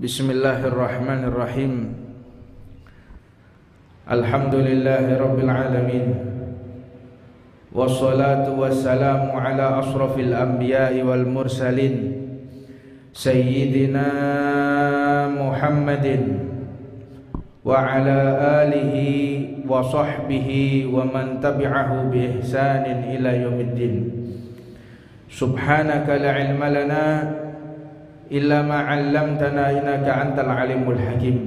بسم الله الرحمن الرحيم الحمد لله رب العالمين والصلاة والسلام على أشرف الأنبياء والمرسلين سيدنا محمد وعلى آله وصحبه ومن تبعه بإحسان إلى يوم الدين سبحانك لا علم لنا إلا ما علمتنا إنك أنت العليم الحكيم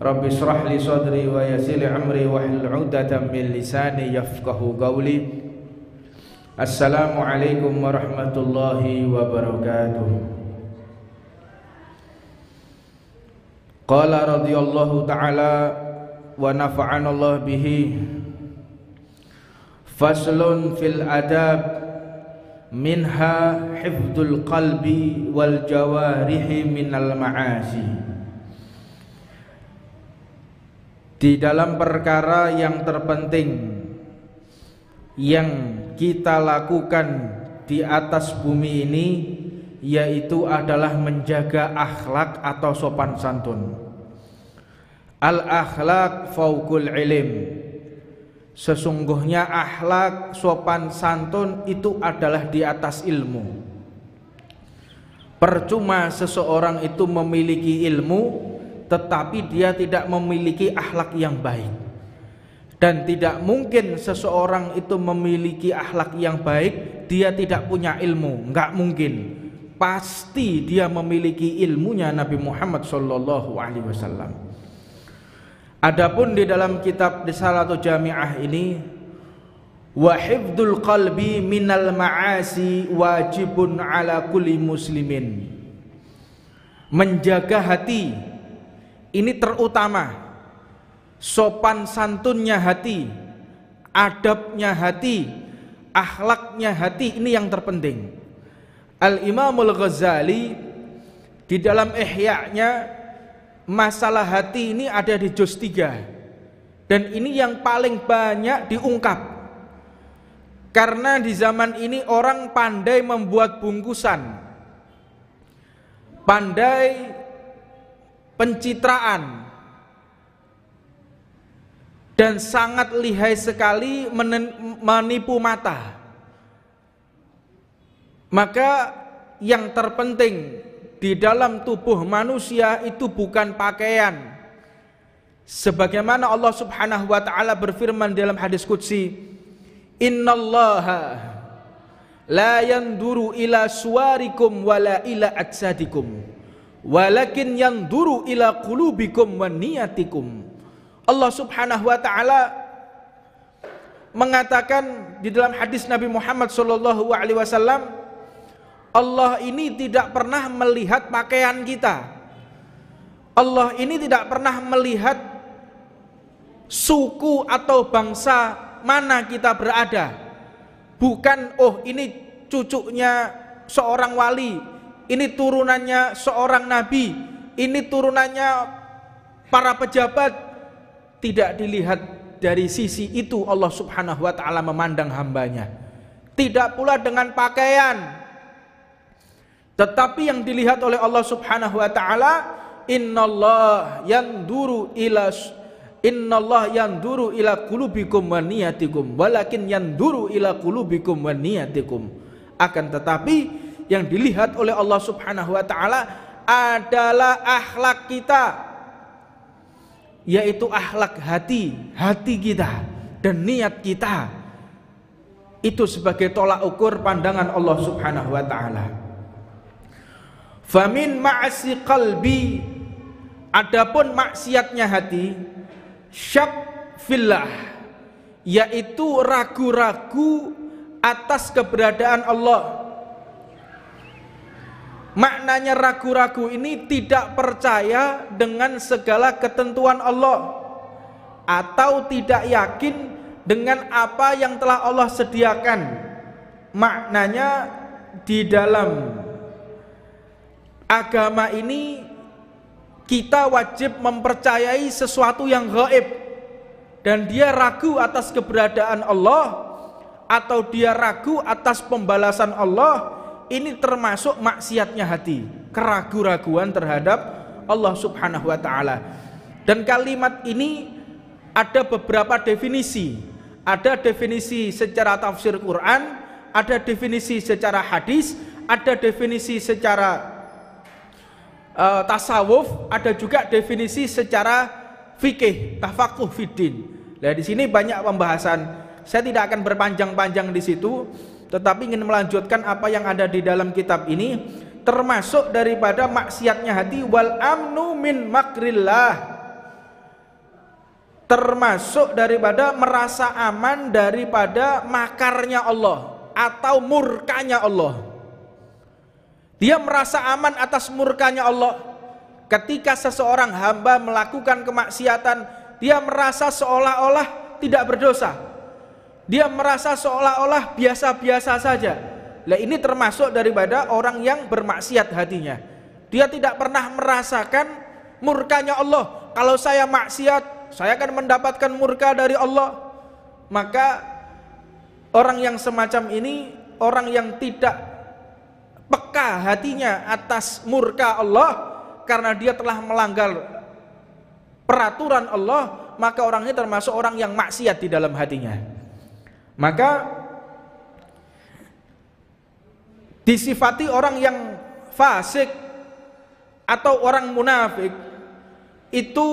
رب اشرح لي صدري ويسر عمري واحلل عقدة من لساني يفقه قولي السلام عليكم ورحمة الله وبركاته قال رضي الله تعالى ونفعنا الله به فصل في الأداب minha hifdul qalbi wal jawarihi minal ma'asi di dalam perkara yang terpenting yang kita lakukan di atas bumi ini yaitu adalah menjaga akhlak atau sopan santun al akhlak faukul ilim Sesungguhnya akhlak sopan santun itu adalah di atas ilmu. Percuma seseorang itu memiliki ilmu tetapi dia tidak memiliki akhlak yang baik. Dan tidak mungkin seseorang itu memiliki akhlak yang baik dia tidak punya ilmu, Enggak mungkin. Pasti dia memiliki ilmunya Nabi Muhammad Shallallahu alaihi wasallam. Adapun di dalam kitab satu Jami'ah ini wa hifdzul qalbi minal ma'asi wajibun ala kulli muslimin. Menjaga hati ini terutama sopan santunnya hati, adabnya hati, akhlaknya hati ini yang terpenting. Al Imamul Ghazali di dalam ihya'nya masalah hati ini ada di juz 3 dan ini yang paling banyak diungkap karena di zaman ini orang pandai membuat bungkusan pandai pencitraan dan sangat lihai sekali menipu mata maka yang terpenting di dalam tubuh manusia itu bukan pakaian. Sebagaimana Allah Subhanahu wa taala berfirman dalam hadis qudsi, "Innallaha la yanduru ila suwarikum wala ila ajsadikum, walakin yanduru ila qulubikum wa niyatikum." Allah Subhanahu wa taala mengatakan di dalam hadis Nabi Muhammad sallallahu alaihi wasallam Allah ini tidak pernah melihat pakaian kita. Allah ini tidak pernah melihat suku atau bangsa mana kita berada. Bukan oh ini cucunya seorang wali, ini turunannya seorang nabi, ini turunannya para pejabat tidak dilihat dari sisi itu Allah Subhanahu wa taala memandang hambanya. Tidak pula dengan pakaian, tetapi yang dilihat oleh Allah Subhanahu wa taala innallah yanduru ila innallah yanduru ila qulubikum wa niyatikum walakin yanduru ila qulubikum wa niyatikum. Akan tetapi yang dilihat oleh Allah Subhanahu wa taala adalah akhlak kita yaitu akhlak hati, hati kita dan niat kita. Itu sebagai tolak ukur pandangan Allah Subhanahu wa taala. Famin ma'asi qalbi Adapun maksiatnya hati Syak fillah Yaitu ragu-ragu atas keberadaan Allah Maknanya ragu-ragu ini tidak percaya dengan segala ketentuan Allah Atau tidak yakin dengan apa yang telah Allah sediakan Maknanya di dalam agama ini kita wajib mempercayai sesuatu yang gaib dan dia ragu atas keberadaan Allah atau dia ragu atas pembalasan Allah ini termasuk maksiatnya hati keragu-raguan terhadap Allah subhanahu wa ta'ala dan kalimat ini ada beberapa definisi ada definisi secara tafsir Quran ada definisi secara hadis ada definisi secara uh, tasawuf ada juga definisi secara fikih, tafakuh fidin. Nah, di sini banyak pembahasan. Saya tidak akan berpanjang-panjang di situ, tetapi ingin melanjutkan apa yang ada di dalam kitab ini termasuk daripada maksiatnya hati wal amnu min makrillah termasuk daripada merasa aman daripada makarnya Allah atau murkanya Allah dia merasa aman atas murkanya Allah. Ketika seseorang hamba melakukan kemaksiatan, dia merasa seolah-olah tidak berdosa. Dia merasa seolah-olah biasa-biasa saja. Nah ini termasuk daripada orang yang bermaksiat hatinya. Dia tidak pernah merasakan murkanya Allah. Kalau saya maksiat, saya akan mendapatkan murka dari Allah. Maka orang yang semacam ini orang yang tidak peka hatinya atas murka Allah karena dia telah melanggar peraturan Allah maka orang ini termasuk orang yang maksiat di dalam hatinya maka disifati orang yang fasik atau orang munafik itu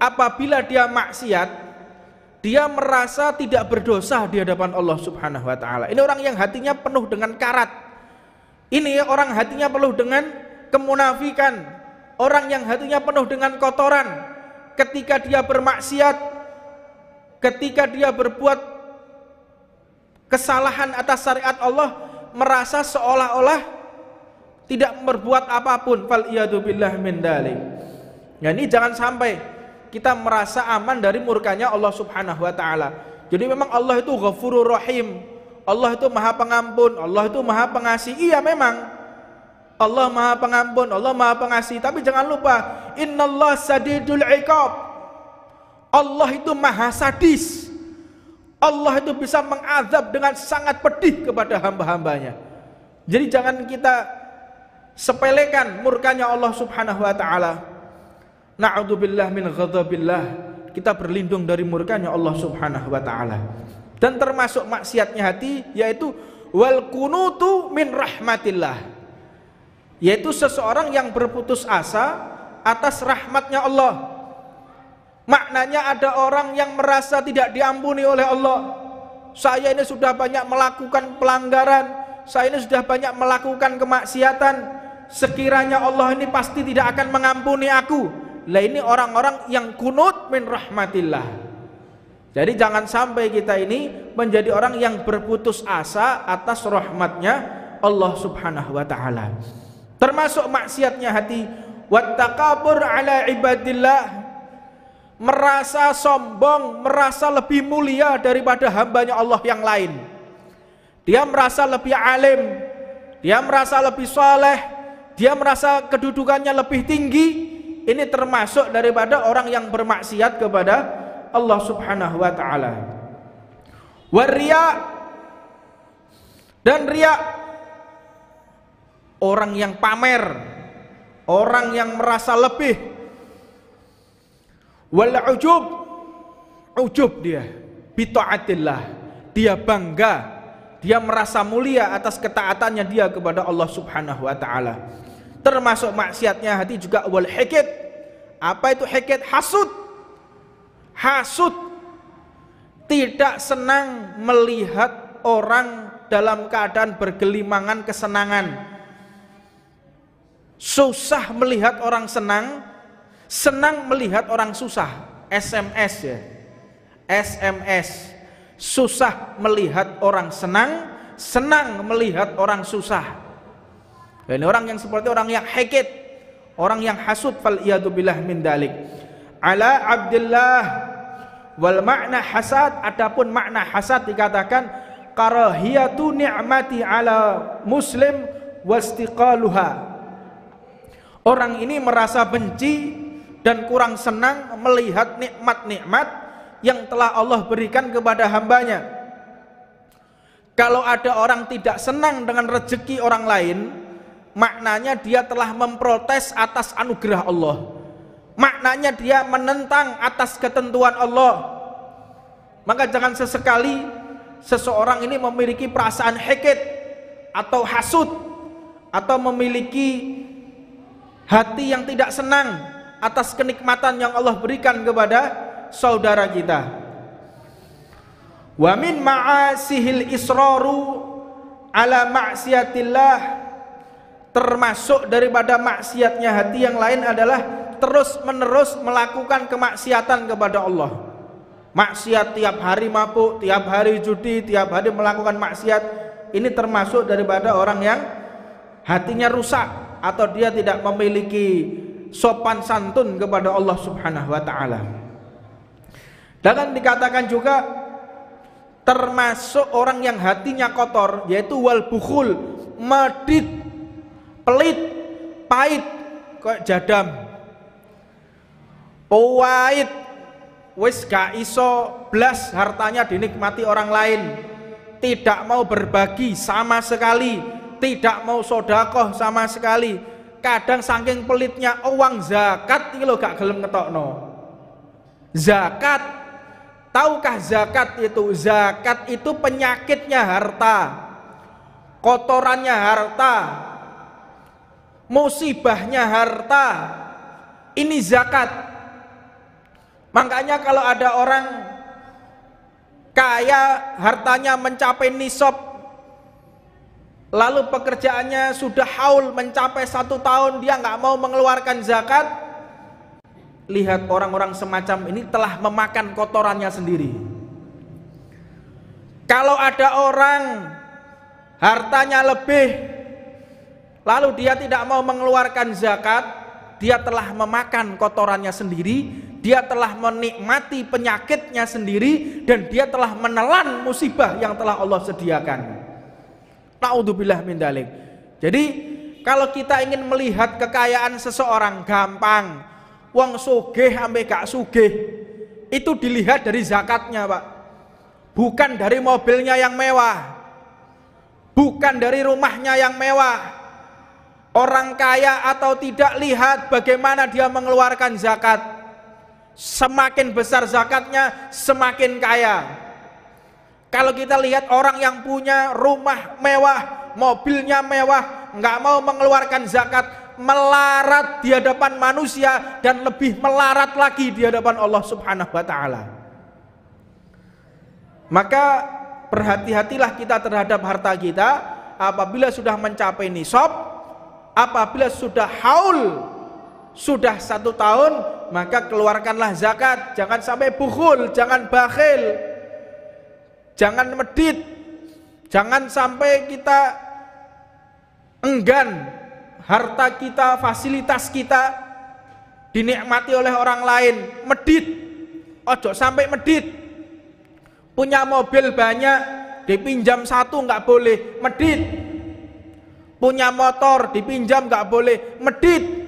apabila dia maksiat dia merasa tidak berdosa di hadapan Allah Subhanahu wa taala. Ini orang yang hatinya penuh dengan karat. Ini orang hatinya penuh dengan kemunafikan, orang yang hatinya penuh dengan kotoran. Ketika dia bermaksiat, ketika dia berbuat kesalahan atas syariat Allah, merasa seolah-olah tidak berbuat apapun. Fal billah min dalik. Ya ini jangan sampai kita merasa aman dari murkanya Allah Subhanahu wa taala. Jadi memang Allah itu ghafurur rahim, Allah itu maha pengampun, Allah itu maha pengasih. Iya memang. Allah maha pengampun, Allah maha pengasih. Tapi jangan lupa, Allah sadidul iqab. Allah itu maha sadis. Allah itu bisa mengazab dengan sangat pedih kepada hamba-hambanya. Jadi jangan kita sepelekan murkanya Allah Subhanahu wa taala. Na'udzubillah min ghadabillah. Kita berlindung dari murkanya Allah Subhanahu wa taala. Dan termasuk maksiatnya hati yaitu wal kunutu min rahmatillah. Yaitu seseorang yang berputus asa atas rahmatnya Allah. Maknanya ada orang yang merasa tidak diampuni oleh Allah. Saya ini sudah banyak melakukan pelanggaran, saya ini sudah banyak melakukan kemaksiatan. Sekiranya Allah ini pasti tidak akan mengampuni aku. Lah ini orang-orang yang kunut min rahmatillah jadi jangan sampai kita ini menjadi orang yang berputus asa atas rahmatnya Allah Subhanahu wa taala. Termasuk maksiatnya hati wattaqabur ala ibadillah merasa sombong, merasa lebih mulia daripada hambanya Allah yang lain. Dia merasa lebih alim, dia merasa lebih soleh, dia merasa kedudukannya lebih tinggi. Ini termasuk daripada orang yang bermaksiat kepada Allah Subhanahu wa taala. Waria dan ria orang yang pamer, orang yang merasa lebih. Wal ujub ujub dia bitaatillah. Dia bangga, dia merasa mulia atas ketaatannya dia kepada Allah Subhanahu wa taala. Termasuk maksiatnya hati juga wal hikid. Apa itu hikid? Hasud hasud tidak senang melihat orang dalam keadaan bergelimangan kesenangan susah melihat orang senang senang melihat orang susah SMS ya SMS susah melihat orang senang senang melihat orang susah dan nah, orang yang seperti orang yang hekit orang yang hasud fal iyadu billah min dalik ala abdillah Wal makna hasad adapun makna hasad dikatakan karahiyatu ni'mati ala muslim wastiqaluha. Orang ini merasa benci dan kurang senang melihat nikmat-nikmat yang telah Allah berikan kepada hambanya. Kalau ada orang tidak senang dengan rezeki orang lain, maknanya dia telah memprotes atas anugerah Allah Maknanya dia menentang atas ketentuan Allah. Maka jangan sesekali seseorang ini memiliki perasaan hikit atau hasut atau memiliki hati yang tidak senang atas kenikmatan yang Allah berikan kepada saudara kita. Wa min ma'asihil israru ala maksiatillah termasuk daripada maksiatnya hati yang lain adalah terus-menerus melakukan kemaksiatan kepada Allah. Maksiat tiap hari mabuk, tiap hari judi, tiap hari melakukan maksiat, ini termasuk daripada orang yang hatinya rusak atau dia tidak memiliki sopan santun kepada Allah Subhanahu wa taala. Dan dikatakan juga termasuk orang yang hatinya kotor yaitu wal bukhul, medit, pelit, pahit, kayak jadam. Puwait wis gak iso blas hartanya dinikmati orang lain. Tidak mau berbagi sama sekali, tidak mau sodakoh sama sekali. Kadang saking pelitnya uang oh, zakat ini lo gak gelem ngetokno. Zakat Tahukah zakat itu? Zakat itu penyakitnya harta. Kotorannya harta. Musibahnya harta. Ini zakat Makanya kalau ada orang kaya hartanya mencapai nisab lalu pekerjaannya sudah haul mencapai satu tahun dia nggak mau mengeluarkan zakat lihat orang-orang semacam ini telah memakan kotorannya sendiri kalau ada orang hartanya lebih lalu dia tidak mau mengeluarkan zakat dia telah memakan kotorannya sendiri dia telah menikmati penyakitnya sendiri dan dia telah menelan musibah yang telah Allah sediakan. Naudzubillah min dalik. Jadi kalau kita ingin melihat kekayaan seseorang gampang. Wong sugih ampe gak sugih itu dilihat dari zakatnya, Pak. Bukan dari mobilnya yang mewah. Bukan dari rumahnya yang mewah. Orang kaya atau tidak lihat bagaimana dia mengeluarkan zakat Semakin besar zakatnya, semakin kaya. Kalau kita lihat orang yang punya rumah mewah, mobilnya mewah, nggak mau mengeluarkan zakat, melarat di hadapan manusia dan lebih melarat lagi di hadapan Allah Subhanahu wa taala. Maka berhati-hatilah kita terhadap harta kita apabila sudah mencapai nisab, apabila sudah haul sudah satu tahun maka keluarkanlah zakat jangan sampai bukhul jangan bakhil jangan medit jangan sampai kita enggan harta kita fasilitas kita dinikmati oleh orang lain medit ojo sampai medit punya mobil banyak dipinjam satu nggak boleh medit punya motor dipinjam nggak boleh medit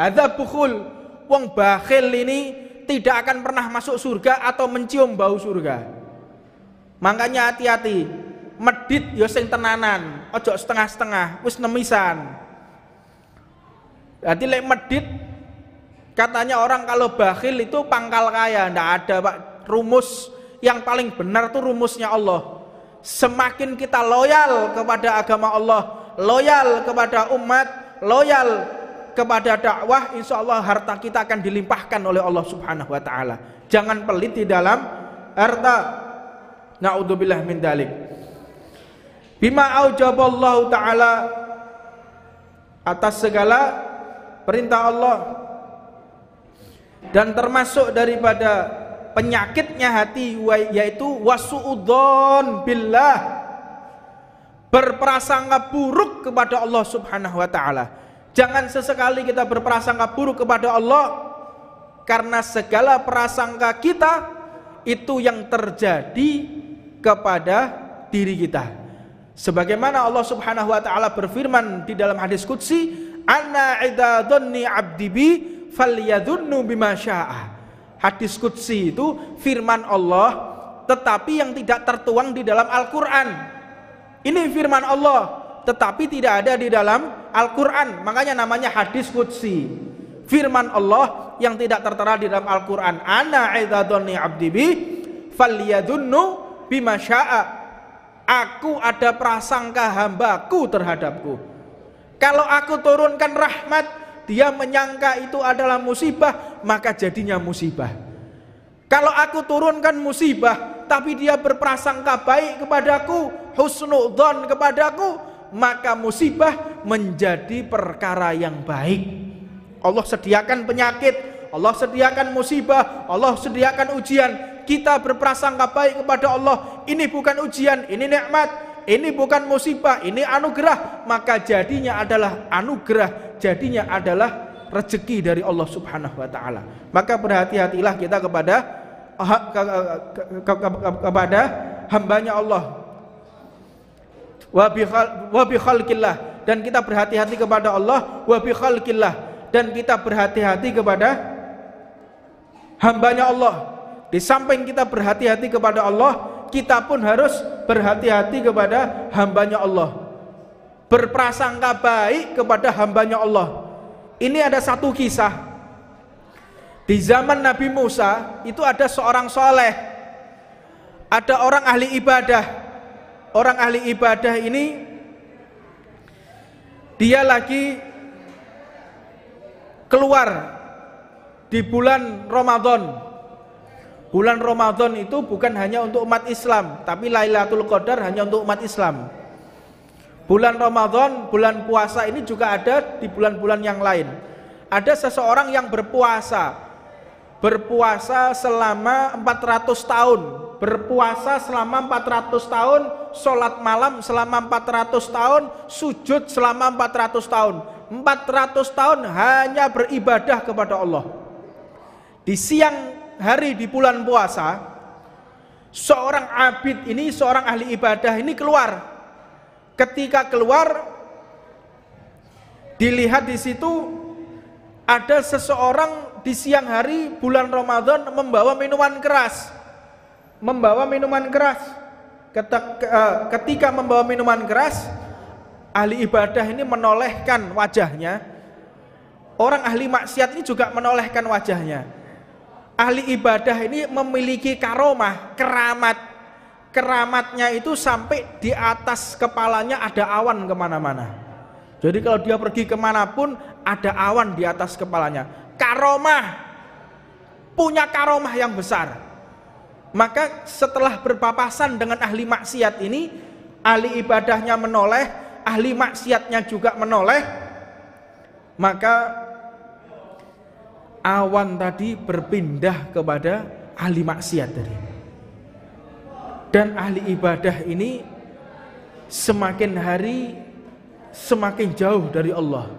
ada bukhul, wong bakhil ini tidak akan pernah masuk surga atau mencium bau surga. Makanya hati-hati, medit yo ya sing tenanan, ojo setengah-setengah, wis nemisan. Jadi lek medit katanya orang kalau bakhil itu pangkal kaya, ndak ada Pak rumus yang paling benar tuh rumusnya Allah. Semakin kita loyal kepada agama Allah, loyal kepada umat, loyal kepada dakwah, insya Allah harta kita akan dilimpahkan oleh Allah Subhanahu wa Ta'ala. Jangan pelit di dalam harta. Naudzubillah min dalik. Bima aujaballahu ta'ala atas segala perintah Allah dan termasuk daripada penyakitnya hati yaitu wasuudzon billah berprasangka buruk kepada Allah Subhanahu wa taala Jangan sesekali kita berprasangka buruk kepada Allah karena segala prasangka kita itu yang terjadi kepada diri kita. Sebagaimana Allah Subhanahu wa taala berfirman di dalam hadis qudsi, "Anna idza dhanni 'abdi bi falyadhunnu bima syaa." Hadis qudsi itu firman Allah tetapi yang tidak tertuang di dalam Al-Qur'an. Ini firman Allah tetapi tidak ada di dalam Al-Quran makanya namanya hadis Qudsi firman Allah yang tidak tertera di dalam Al-Quran ana idadoni abdibi falyadunnu bima aku ada prasangka hambaku terhadapku kalau aku turunkan rahmat dia menyangka itu adalah musibah maka jadinya musibah kalau aku turunkan musibah tapi dia berprasangka baik kepadaku husnudzon kepadaku maka musibah menjadi perkara yang baik. Allah sediakan penyakit, Allah sediakan musibah, Allah sediakan ujian. Kita berprasangka baik kepada Allah. Ini bukan ujian, ini nikmat, ini bukan musibah, ini anugerah. Maka jadinya adalah anugerah, jadinya adalah rezeki dari Allah Subhanahu wa taala. Maka berhati-hatilah kita kepada ah, kepada hambanya Allah wa dan kita berhati-hati kepada Allah wa dan kita berhati-hati kepada hambanya Allah di samping kita berhati-hati kepada Allah kita pun harus berhati-hati kepada hambanya Allah berprasangka baik kepada hambanya Allah ini ada satu kisah di zaman Nabi Musa itu ada seorang soleh ada orang ahli ibadah orang ahli ibadah ini dia lagi keluar di bulan Ramadan. Bulan Ramadan itu bukan hanya untuk umat Islam, tapi Lailatul Qadar hanya untuk umat Islam. Bulan Ramadan, bulan puasa ini juga ada di bulan-bulan yang lain. Ada seseorang yang berpuasa, berpuasa selama 400 tahun berpuasa selama 400 tahun, sholat malam selama 400 tahun, sujud selama 400 tahun. 400 tahun hanya beribadah kepada Allah. Di siang hari di bulan puasa, seorang abid ini, seorang ahli ibadah ini keluar. Ketika keluar, dilihat di situ ada seseorang di siang hari bulan Ramadan membawa minuman keras membawa minuman keras. Eh, ketika membawa minuman keras, ahli ibadah ini menolehkan wajahnya. Orang ahli maksiat ini juga menolehkan wajahnya. Ahli ibadah ini memiliki karomah, keramat. Keramatnya itu sampai di atas kepalanya ada awan kemana-mana. Jadi kalau dia pergi kemanapun ada awan di atas kepalanya. Karomah, punya karomah yang besar maka setelah berpapasan dengan ahli maksiat ini, ahli ibadahnya menoleh, ahli maksiatnya juga menoleh, maka awan tadi berpindah kepada ahli maksiat tadi. Dan ahli ibadah ini semakin hari semakin jauh dari Allah.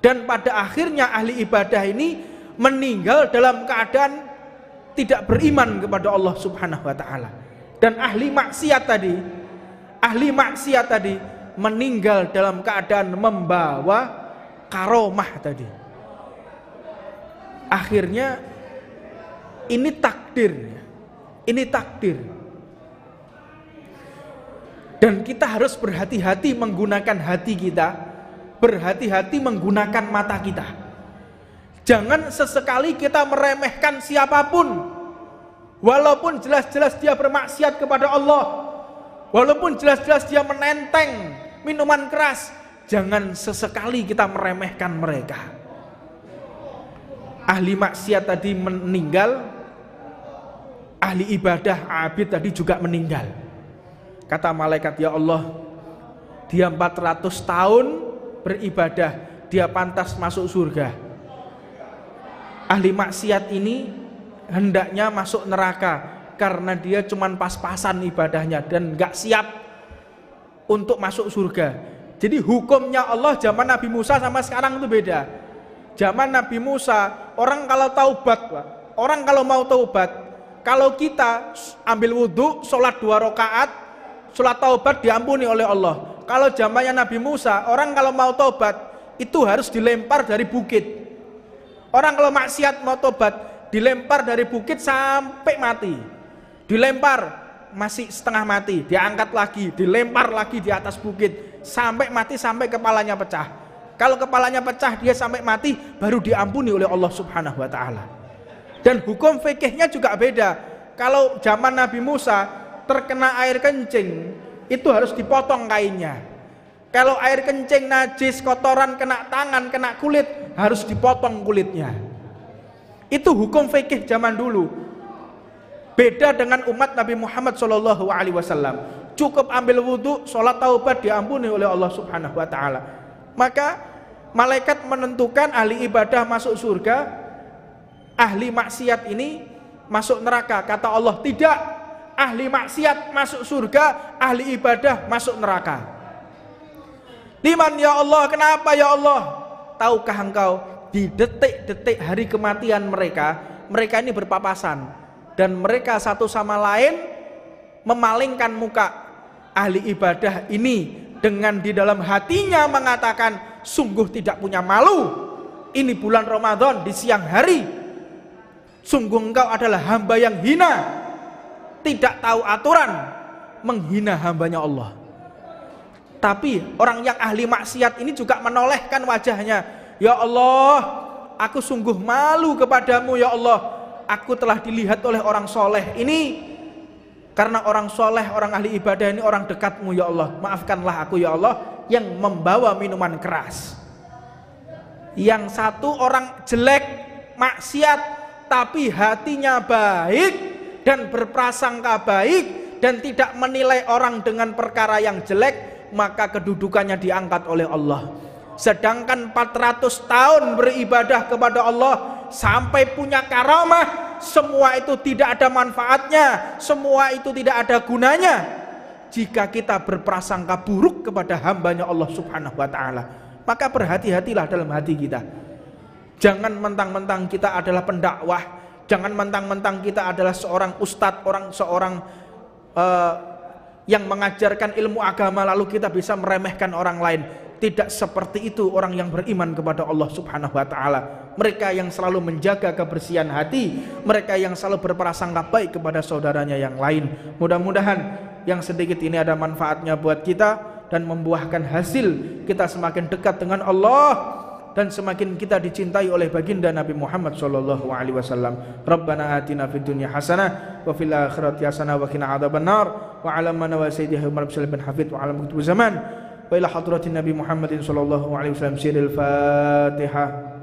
Dan pada akhirnya ahli ibadah ini meninggal dalam keadaan tidak beriman kepada Allah Subhanahu wa taala. Dan ahli maksiat tadi, ahli maksiat tadi meninggal dalam keadaan membawa karomah tadi. Akhirnya ini takdir. Ini takdir. Dan kita harus berhati-hati menggunakan hati kita, berhati-hati menggunakan mata kita. Jangan sesekali kita meremehkan siapapun. Walaupun jelas-jelas dia bermaksiat kepada Allah. Walaupun jelas-jelas dia menenteng minuman keras. Jangan sesekali kita meremehkan mereka. Ahli maksiat tadi meninggal. Ahli ibadah, abid tadi juga meninggal. Kata malaikat, ya Allah, dia 400 tahun beribadah. Dia pantas masuk surga ahli maksiat ini hendaknya masuk neraka karena dia cuma pas-pasan ibadahnya dan nggak siap untuk masuk surga. Jadi hukumnya Allah zaman Nabi Musa sama sekarang itu beda. Zaman Nabi Musa orang kalau taubat, orang kalau mau taubat, kalau kita ambil wudhu, sholat dua rakaat, sholat taubat diampuni oleh Allah. Kalau zamannya Nabi Musa, orang kalau mau taubat itu harus dilempar dari bukit Orang kalau maksiat mau tobat, dilempar dari bukit sampai mati. Dilempar masih setengah mati, diangkat lagi, dilempar lagi di atas bukit sampai mati sampai kepalanya pecah. Kalau kepalanya pecah dia sampai mati baru diampuni oleh Allah Subhanahu wa taala. Dan hukum fikihnya juga beda. Kalau zaman Nabi Musa terkena air kencing itu harus dipotong kainnya kalau air kencing najis, kotoran kena tangan, kena kulit, harus dipotong kulitnya. Itu hukum fikih zaman dulu. Beda dengan umat Nabi Muhammad Shallallahu Alaihi Wasallam. Cukup ambil wudhu, sholat taubat diampuni oleh Allah Subhanahu Wa Taala. Maka malaikat menentukan ahli ibadah masuk surga, ahli maksiat ini masuk neraka. Kata Allah tidak, ahli maksiat masuk surga, ahli ibadah masuk neraka. Liman ya Allah, kenapa ya Allah? Tahukah engkau di detik-detik hari kematian mereka, mereka ini berpapasan dan mereka satu sama lain memalingkan muka. Ahli ibadah ini dengan di dalam hatinya mengatakan sungguh tidak punya malu. Ini bulan Ramadan di siang hari. Sungguh engkau adalah hamba yang hina. Tidak tahu aturan menghina hambanya Allah. Tapi orang yang ahli maksiat ini juga menolehkan wajahnya. Ya Allah, aku sungguh malu kepadamu ya Allah. Aku telah dilihat oleh orang soleh ini. Karena orang soleh, orang ahli ibadah ini orang dekatmu ya Allah. Maafkanlah aku ya Allah yang membawa minuman keras. Yang satu orang jelek, maksiat, tapi hatinya baik dan berprasangka baik dan tidak menilai orang dengan perkara yang jelek maka kedudukannya diangkat oleh Allah sedangkan 400 tahun beribadah kepada Allah sampai punya karamah semua itu tidak ada manfaatnya semua itu tidak ada gunanya jika kita berprasangka buruk kepada hambanya Allah subhanahu wa ta'ala maka berhati-hatilah dalam hati kita jangan mentang-mentang kita adalah pendakwah jangan mentang-mentang kita adalah seorang ustadz orang seorang uh, yang mengajarkan ilmu agama lalu kita bisa meremehkan orang lain. Tidak seperti itu orang yang beriman kepada Allah Subhanahu wa taala. Mereka yang selalu menjaga kebersihan hati, mereka yang selalu berprasangka baik kepada saudaranya yang lain. Mudah-mudahan yang sedikit ini ada manfaatnya buat kita dan membuahkan hasil kita semakin dekat dengan Allah dan semakin kita dicintai oleh baginda Nabi Muhammad sallallahu alaihi wasallam. Rabbana atina fid dunya hasanah wa fil akhirati hasanah wa qina adzabannar wa ala man wa sayyidihi Umar bin Hafid wa ala kutub zaman. وإلى حضرة النبي محمد صلى الله عليه وسلم سير الفاتحة